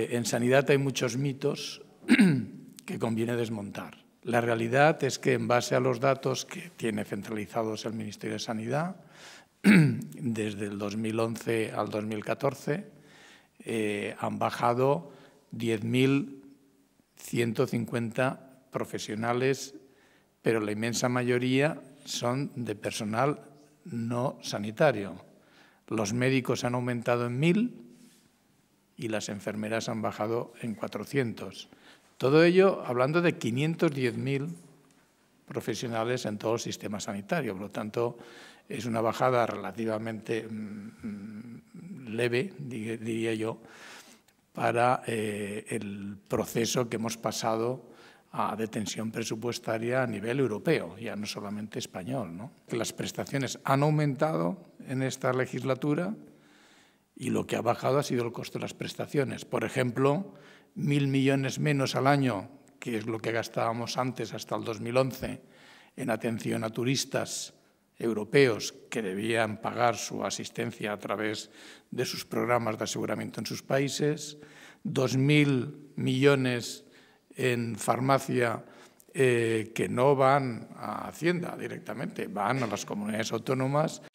En sanidad hay muchos mitos que conviene desmontar. La realidad es que en base a los datos que tiene centralizados el Ministerio de Sanidad, desde el 2011 al 2014, eh, han bajado 10.150 profesionales, pero la inmensa mayoría son de personal no sanitario. Los médicos han aumentado en 1.000 y las enfermeras han bajado en 400. Todo ello hablando de 510.000 profesionales en todo el sistema sanitario. Por lo tanto, es una bajada relativamente mm, mm, leve, diría yo, para eh, el proceso que hemos pasado a, detención presupuestaria a nivel europeo, ya no solamente español. Las prestaciones han aumentado en esta legislatura y lo que ha bajado ha sido el costo de las prestaciones. Por ejemplo, mil millones menos al año, que es lo que gastábamos antes hasta el 2011, en atención a turistas europeos que debían pagar su asistencia a través de sus programas de aseguramiento en sus países, Dos mil millones en farmacia eh, que no van a Hacienda directamente, van a las comunidades autónomas